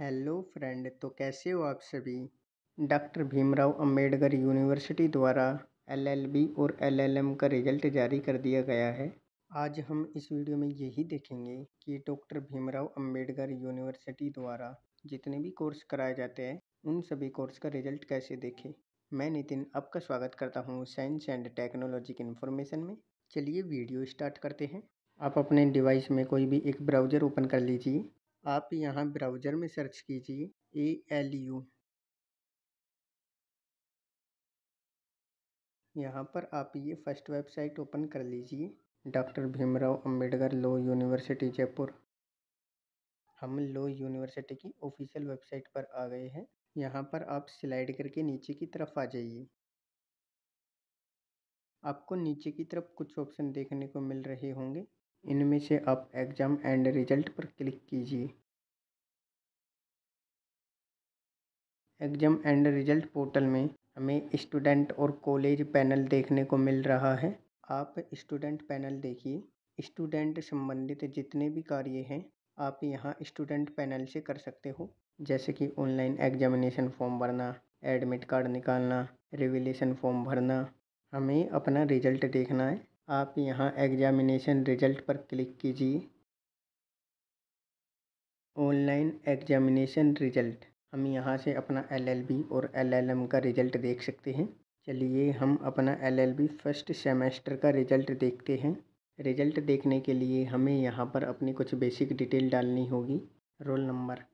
hello friend तो कैसे हो आप सभी डॉक्टर भीमराव अंबेडकर यूनिवर्सिटी द्वारा एलएलबी और एलएलएम का रिजल्ट जारी कर दिया गया है आज हम इस वीडियो में यही देखेंगे कि डॉक्टर भीमराव अंबेडकर यूनिवर्सिटी द्वारा जितने भी कोर्स कराए जाते हैं उन सभी कोर्स का रिजल्ट कैसे देखें मैं नितिन आपका स्वागत करता हूँ साइंस एंड टेक्नोलॉजी की इन्फॉर्मेशन में चलिए वीडियो स्टार्ट करते हैं आप अपने डिवाइस में कोई भी एक ब्राउज़र ओपन कर लीजिए आप यहाँ ब्राउज़र में सर्च कीजिए ए एल यू यहाँ पर आप ये फर्स्ट वेबसाइट ओपन कर लीजिए doctor Bhimrao Ambedkar law university Jaipur हम लॉ यूनिवर्सिटी की ऑफिशियल वेबसाइट पर आ गए हैं यहाँ पर आप स्लाइड करके नीचे की तरफ आ जाइए आपको नीचे की तरफ कुछ ऑप्शन देखने को मिल रहे होंगे इनमें से आप एग्जाम एंड रिजल्ट पर क्लिक कीजिए एग्जाम एंड रिजल्ट पोर्टल में हमें स्टूडेंट और कॉलेज पैनल देखने को मिल रहा है आप स्टूडेंट पैनल देखिए स्टूडेंट संबंधित जितने भी कार्य हैं आप यहाँ स्टूडेंट पैनल से कर सकते हो जैसे कि ऑनलाइन एग्जामिनेशन फॉर्म भरना एडमिट कार्ड निकालना रिविलेशन फॉर्म भरना हमें अपना रिजल्ट देखना है आप यहाँ एग्जामिनेशन रिजल्ट पर क्लिक कीजिए ऑनलाइन एग्जामिनेशन रिजल्ट हम यहाँ से अपना एलएलबी और एलएलएम का रिजल्ट देख सकते हैं चलिए हम अपना एलएलबी फर्स्ट सेमेस्टर का रिजल्ट देखते हैं रिजल्ट देखने के लिए हमें यहाँ पर अपनी कुछ बेसिक डिटेल डालनी होगी रोल नंबर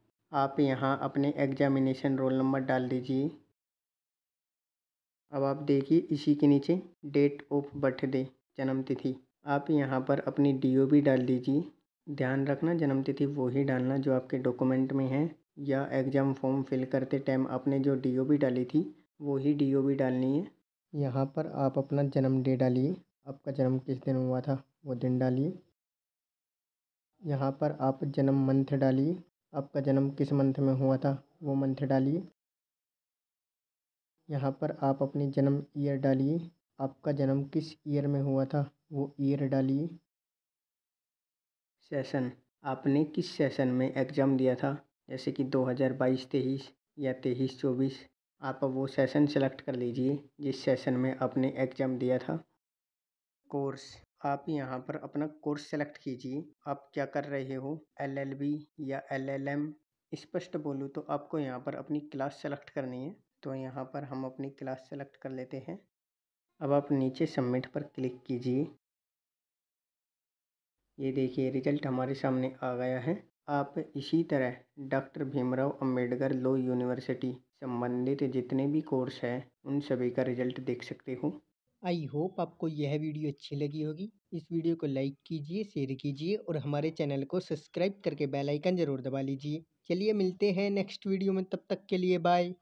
आप यहाँ अपने एग्जामिनेशन रोल नंबर डाल दीजिए अब आप देखिए इसी के नीचे डेट ऑफ बर्थडे जन्म तिथि आप यहाँ पर अपनी डी ओ डाल दीजिए ध्यान रखना जन्म तिथि वो ही डालना जो आपके डॉक्यूमेंट में है या एग्ज़ाम फॉर्म फिल करते टाइम आपने जो डी ओ डाली थी वो ही डी ओ डालनी है यहाँ पर आप अपना जन्म डे डालिए आपका जन्म किस दिन हुआ था वो दिन डालिए यहाँ पर आप जन्म मंथ डालिए आपका जन्म किस मंथ में हुआ था वो मंथ डालिए यहाँ पर आप अपनी जन्म ईयर डालिए आपका जन्म किस ईयर में हुआ था वो ईयर डालिए सेशन आपने किस सेशन में एग्ज़ाम दिया था जैसे कि 2022 तेईस या तेईस चौबीस आप वो सेशन सेलेक्ट कर लीजिए जिस सेशन में आपने एग्ज़ाम दिया था कोर्स आप यहाँ पर अपना कोर्स सेलेक्ट कीजिए आप क्या कर रहे हो एलएलबी या एलएलएम स्पष्ट बोलूँ तो आपको यहाँ पर अपनी क्लास सेलेक्ट करनी है तो यहाँ पर हम अपनी क्लास सेलेक्ट कर लेते हैं अब आप नीचे सबमिट पर क्लिक कीजिए ये देखिए रिजल्ट हमारे सामने आ गया है आप इसी तरह doctor Bhimrao Ambedkar law university संबंधित जितने भी कोर्स हैं उन सभी का रिजल्ट देख सकते हो आई होप आपको यह वीडियो अच्छी लगी होगी इस वीडियो को लाइक कीजिए शेयर कीजिए और हमारे चैनल को सब्सक्राइब करके बेल आइकन ज़रूर दबा लीजिए चलिए मिलते हैं नेक्स्ट वीडियो में तब तक के लिए बाय